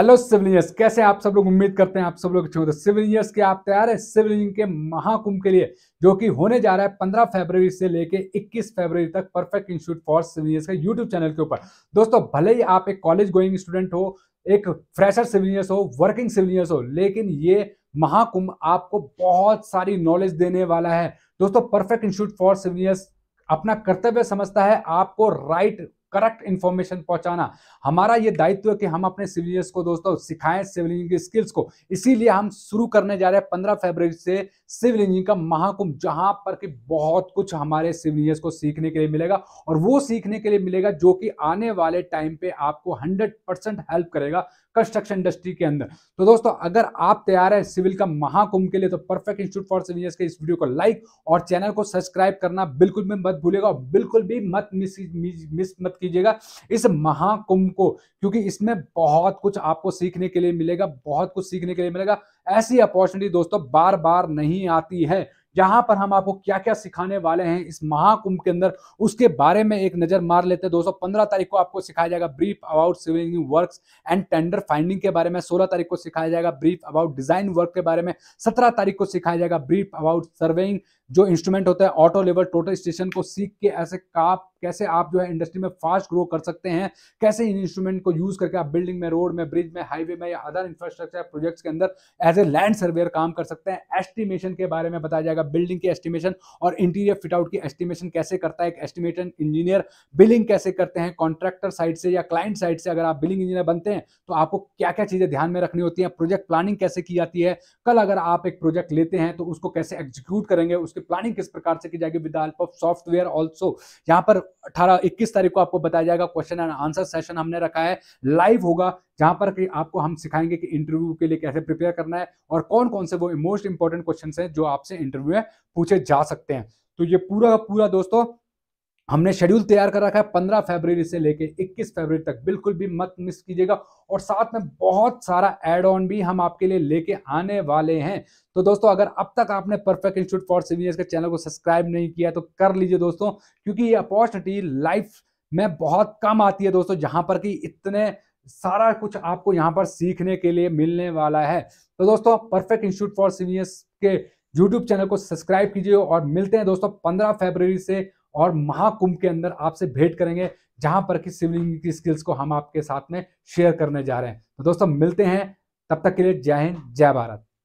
hello civilians कैसे आप सब लोग उम्मीद करते हैं आप सब लोग अच्छे होंगे तो सिविलियंस के आप तैयार हैं सिविलियन के महाकुंभ के लिए जो कि होने जा रहा है 15 फरवरी से लेके 21 फरवरी तक परफेक्ट इंस्टीट्यूट फॉर सिविलियंस का यूट्यूब चैनल के ऊपर दोस्तों भले ही आप एक कॉलेज गोइंग स्टूडेंट हो एक फ्रेशर सिविलियंस हो वर्किंग सिविलियंस हो लेकिन ये महाकुंभ आपको बहुत सारी नॉलेज देने वाला है दोस्तों परफेक्ट इंस्टीट्यूट फॉर सिविलियंस अपना कर्तव्य समझता है आपको राइट करेक्ट इंफॉर्मेशन पहुंचाना हमारा ये दायित्व है कि हम अपने सिविलियंस को दोस्तों सिखाएं सिविल इंजीनियरिंग स्किल्स को इसीलिए हम शुरू करने जा रहे हैं पंद्रह फरवरी से सिविल इंजीनियरिंग का महाकुंभ जहां पर कि बहुत कुछ हमारे सिविलियंस को सीखने के लिए मिलेगा और वो सीखने के लिए मिलेगा जो कि आने वाले टाइम पे आपको हंड्रेड हेल्प करेगा कंस्ट्रक्शन इंडस्ट्री के अंदर तो दोस्तों अगर आप तैयार हैं सिविल का महाकुंभ के लिए तो परफेक्ट इंस्टीट्यूट फॉर सिविलियंस के इस वीडियो को लाइक और चैनल को सब्सक्राइब करना बिल्कुल भी मत भूलेगा बिल्कुल भी मत मिस मत कीजिएगा इस महाकुंभ को क्योंकि इसमें बहुत कुछ आपको सीखने के लिए मिलेगा बहुत कुछ सीखने के लिए मिलेगा ऐसी अपॉर्चुनिटी दोस्तों बार बार नहीं आती है जहां पर हम आपको क्या क्या सिखाने वाले हैं इस महाकुंभ के अंदर उसके बारे में एक नजर मार लेते हैं दोस्तों पंद्रह तारीख को आपको सिखाया जाएगा brief about civil work and tender finding के बारे में सोलह तारीख को सिखाया जाएगा ब्रीफ अबाउट डिजाइन वर्क के बारे में सत्रह तारीख को सिखाया जाएगा ब्रीफ अबाउट सर्वेइंग जो इंस्ट्रूमेंट होता है ऑटो लेवल टोटल स्टेशन को सीख के ऐसे काप कैसे आप जो है इंडस्ट्री में फास्ट ग्रो कर सकते हैं कैसे इन इंस्ट्रूमेंट को यूज करके आप बिल्डिंग में रोड में ब्रिज में हाईवे में या अदर इंफ्रास्ट्रक्चर प्रोजेक्ट्स के अंदर एज ए लैंड सर्वेयर काम कर सकते हैं एस्टिमेशन के बारे में बताया जाएगा बिल्डिंग की एस्टिमेशन और इंटीरियर फिटआउट की एस्टिमेशन कैसे करता है एक एस्टिमेशन इंजीनियर बिलिंग कैसे करते हैं कॉन्ट्रैक्टर साइड से या क्लाइंट साइड से अगर आप बिलिंग इंजीनियर बनते हैं तो आपको क्या क्या चीजें ध्यान में रखनी होती है प्रोजेक्ट प्लानिंग कैसे की जाती है कल अगर आप एक प्रोजेक्ट लेते हैं तो उसको कैसे एग्जीक्यूट करेंगे उसकी प्लानिंग किस प्रकार से की जाएगी with help of software also यहाँ पर अठारह इक्कीस तारीख को आपको बताया जाएगा क्वेश्चन एंड आंसर सेशन हमने रखा है लाइव होगा जहां पर कि आपको हम सिखाएंगे कि इंटरव्यू के लिए कैसे प्रिपेयर करना है और कौन कौन से वो मोस्ट इंपॉर्टेंट क्वेश्चन है जो आपसे इंटरव्यू में पूछे जा सकते हैं तो ये पूरा पूरा दोस्तों हमने शेड्यूल तैयार कर रखा है पंद्रह फरवरी से लेके इक्कीस फरवरी तक बिल्कुल भी मत मिस कीजिएगा और साथ में बहुत सारा एड ऑन भी हम आपके लिए लेके आने वाले हैं तो दोस्तों अगर अब तक आपने परफेक्ट इंस्टीट्यूट फॉर सीनियर्स के चैनल को सब्सक्राइब नहीं किया तो कर लीजिए दोस्तों क्योंकि ये अपॉर्चुनिटी लाइफ में बहुत कम आती है दोस्तों जहां पर कि इतने सारा कुछ आपको यहाँ पर सीखने के लिए मिलने वाला है तो दोस्तों परफेक्ट इंस्टीट्यूट फॉर सीनियर्स के यूट्यूब चैनल को सब्सक्राइब कीजिए और मिलते हैं दोस्तों पंद्रह फरवरी से और महाकुंभ के अंदर आपसे भेंट करेंगे जहां पर कि शिवलिंग की स्किल्स को हम आपके साथ में शेयर करने जा रहे हैं तो दोस्तों मिलते हैं तब तक के लिए जय हिंद जय भारत